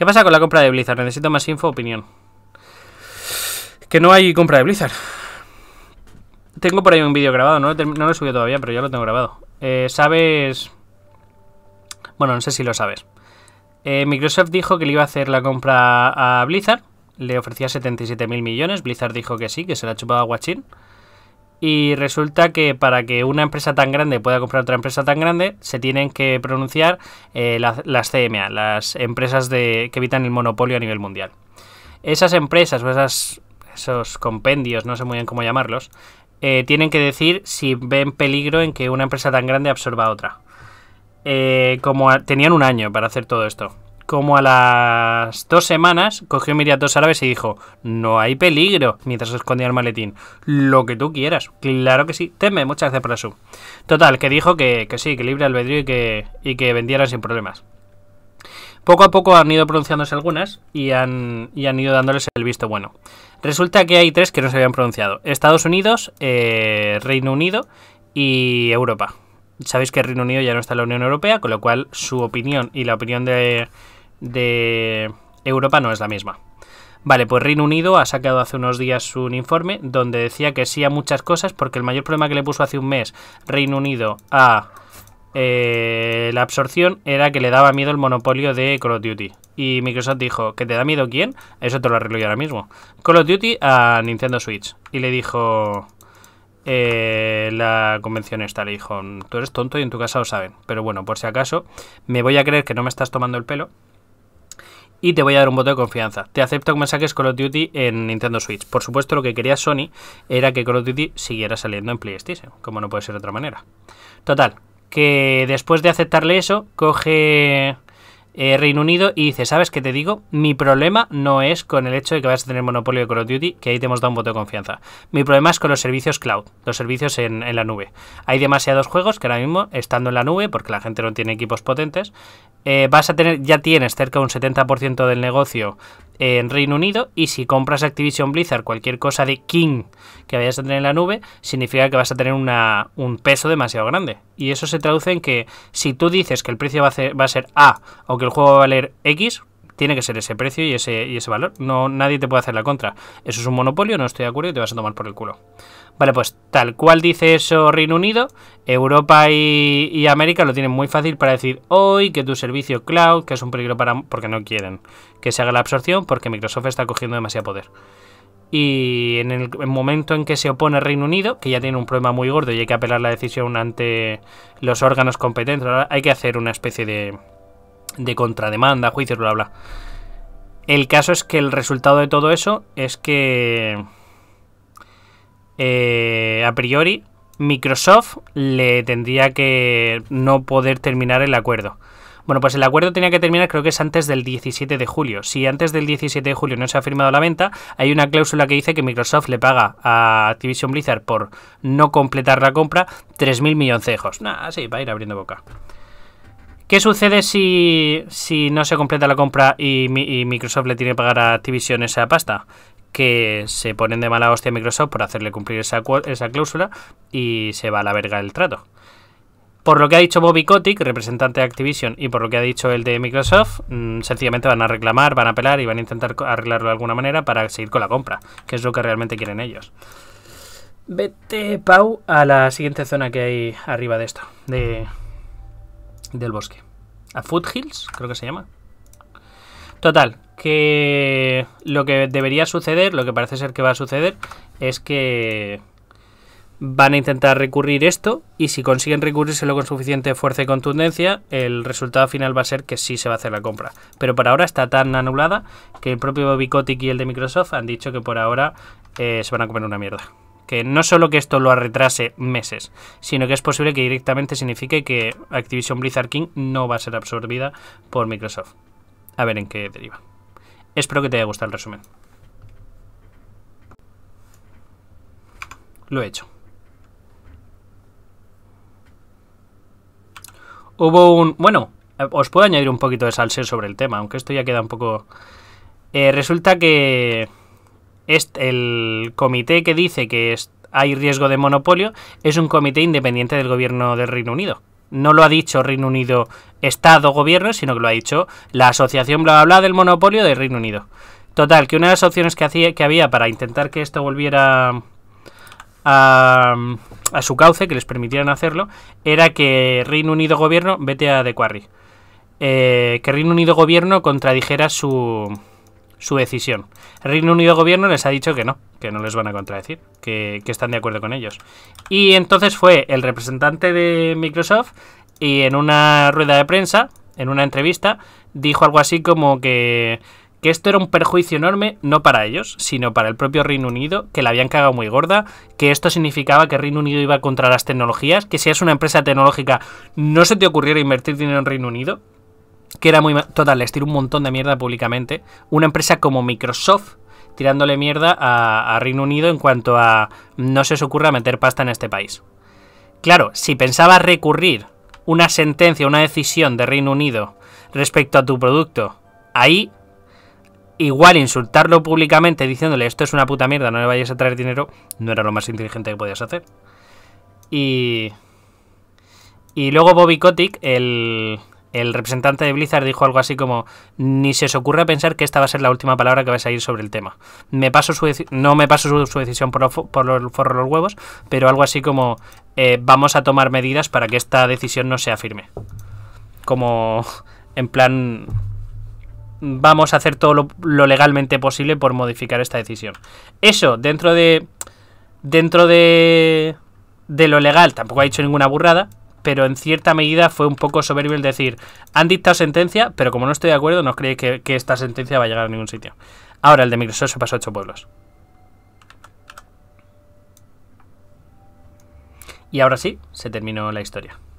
¿Qué pasa con la compra de Blizzard? Necesito más info, opinión. Que no hay compra de Blizzard. Tengo por ahí un vídeo grabado, no lo, he subido todavía, pero ya lo tengo grabado. Eh, ¿Sabes...? Bueno, no sé si lo sabes. Eh, Microsoft dijo que le iba a hacer la compra a Blizzard. Le ofrecía mil millones. Blizzard dijo que sí, que se la chupaba a Guachín. Y resulta que para que una empresa tan grande pueda comprar otra empresa tan grande, se tienen que pronunciar eh, las, las, CMA, las empresas que evitan el monopolio a nivel mundial. Esas empresas o esas, esos compendios, no sé muy bien cómo llamarlos, eh, tienen que decir si ven peligro en que una empresa tan grande absorba eh, a otra. como tenían un año para hacer todo esto como a las dos semanas cogió dos Árabes y dijo, no hay peligro, mientras escondía el maletín. Lo que tú quieras, claro que sí, teme, muchas gracias por la Total, que dijo que, sí, que libre albedrío y que, y que vendieran sin problemas. Poco a poco han ido pronunciándose algunas y han, y han ido dándoles el visto bueno. Resulta que hay tres que no se habían pronunciado. Estados Unidos, eh, Reino Unido y Europa. Sabéis que Reino Unido ya no está en la Unión Europea, con lo cual su opinión y la opinión de, de Europa no es la misma. Vale, pues Reino Unido ha sacado hace unos días un informe donde decía que sí a muchas cosas porque el mayor problema que le puso hace un mes Reino Unido a eh, la absorción era que le daba miedo el monopolio de Call of Duty. Y Microsoft dijo, ¿que te da miedo quién? Eso te lo arreglo yo ahora mismo. Call of Duty a Nintendo Switch. Y le dijo eh, la convención esta, le dijo, tú eres tonto y en tu casa lo saben. Pero bueno, por si acaso, me voy a creer que no me estás tomando el pelo y te voy a dar un voto de confianza. Te acepto que me saques Call of Duty en Nintendo Switch. Por supuesto, lo que quería Sony era que Call of Duty siguiera saliendo en PlayStation, como no puede ser de otra manera. Total, que después de aceptarle eso, coge eh, Reino Unido y dice, ¿sabes qué te digo? Mi problema no es con el hecho de que vas a tener monopolio de Call of Duty, que ahí te hemos dado un voto de confianza. Mi problema es con los servicios cloud, los servicios en, la nube. Hay demasiados juegos que ahora mismo, estando en la nube, porque la gente no tiene equipos potentes, eh, vas a tener, ya tienes cerca de un 70% del negocio en Reino Unido y si compras Activision Blizzard cualquier cosa de King que vayas a tener en la nube, significa que vas a tener un peso demasiado grande. Y eso se traduce en que si tú dices que el precio va a ser, a o A, juego va a valer X, tiene que ser ese precio y ese, y ese valor. No, nadie te puede hacer la contra. Eso es un monopolio, no estoy de acuerdo y te vas a tomar por el culo. Vale, pues tal cual dice eso Reino Unido, Europa y, y América lo tienen muy fácil para decir hoy que tu servicio cloud, que es un peligro para... porque no quieren que se haga la absorción porque Microsoft está cogiendo demasiado poder. Y en el momento en que se opone Reino Unido, que ya tiene un problema muy gordo y hay que apelar la decisión ante los órganos competentes, hay que hacer una especie de, de contrademanda, juicios, bla, bla. El caso es que el resultado de todo eso es que, eh, a priori, Microsoft le tendría que no poder terminar el acuerdo. Bueno, pues el acuerdo tenía que terminar, creo que es antes del 17 de julio. Si antes del 17 de julio no se ha firmado la venta, hay una cláusula que dice que Microsoft le paga a Activision Blizzard por no completar la compra 3.000 milloncejos. Nada, sí, va a ir abriendo boca. ¿Qué sucede si, no se completa la compra y, Microsoft le tiene que pagar a Activision esa pasta? que se ponen de mala hostia a Microsoft por hacerle cumplir esa, esa, cláusula y se va a la verga el trato. Por lo que ha dicho Bobby Kotick, representante de Activision, y por lo que ha dicho el de Microsoft, mm, sencillamente van a reclamar, van a apelar y van a intentar arreglarlo de alguna manera para seguir con la compra, que es lo que realmente quieren ellos. Vete, Pau, a la siguiente zona que hay arriba de esto, de, del bosque. A Foothills, creo que se llama. Total, que lo que debería suceder, lo que parece ser que va a suceder, es que van a intentar recurrir esto y si consiguen recurrírselo con suficiente fuerza y contundencia, el resultado final va a ser que sí se va a hacer la compra. Pero por ahora está tan anulada que el propio Bicotic y el de Microsoft han dicho que por ahora eh, se van a comer una mierda que no solo que esto lo arretrase meses, sino que es posible que directamente signifique que Activision Blizzard King no va a ser absorbida por Microsoft. A ver en qué deriva. Espero que te haya gustado el resumen. Lo he hecho. Hubo un... Bueno, os puedo añadir un poquito de salsa sobre el tema, aunque esto ya queda un poco... Eh, resulta que el comité que dice que hay riesgo de monopolio es un comité independiente del gobierno del Reino Unido. No lo ha dicho Reino Unido Estado Gobierno, sino que lo ha dicho la asociación bla bla bla del monopolio del Reino Unido. Total, que una de las opciones que, hacía, que había para intentar que esto volviera a, su cauce, que les permitieran hacerlo, era que Reino Unido Gobierno vete a The Quarry. Eh, que Reino Unido Gobierno contradijera su, su decisión. El Reino Unido Gobierno les ha dicho que no, que no les van a contradecir, que, están de acuerdo con ellos. Y entonces fue el representante de Microsoft y en una rueda de prensa, en una entrevista, dijo algo así como que, que esto era un perjuicio enorme, no para ellos, sino para el propio Reino Unido, que la habían cagado muy gorda, que esto significaba que Reino Unido iba contra las tecnologías, que si es una empresa tecnológica no se te ocurriera invertir dinero en Reino Unido, que era muy... Total, les tiro un montón de mierda públicamente. Una empresa como Microsoft tirándole mierda a, a, Reino Unido en cuanto a no se os ocurra meter pasta en este país. Claro, si pensabas recurrir una sentencia, una decisión de Reino Unido respecto a tu producto, ahí igual insultarlo públicamente diciéndole esto es una puta mierda, no le vayas a traer dinero, no era lo más inteligente que podías hacer. Y... Y luego Bobby Kotick, el, el representante de Blizzard dijo algo así como ni se os ocurra pensar que esta va a ser la última palabra que vais a salir sobre el tema. Me paso su no me paso su, decisión por, los los huevos, pero algo así como eh, vamos a tomar medidas para que esta decisión no sea firme. Como en plan vamos a hacer todo lo, legalmente posible por modificar esta decisión. Eso dentro de dentro de de lo legal tampoco ha dicho ninguna burrada, pero en cierta medida fue un poco soberbio el decir, han dictado sentencia, pero como no estoy de acuerdo, no creéis que, que esta sentencia va a llegar a ningún sitio. Ahora, el de Microsoft se pasó a ocho pueblos. Y ahora sí, se terminó la historia.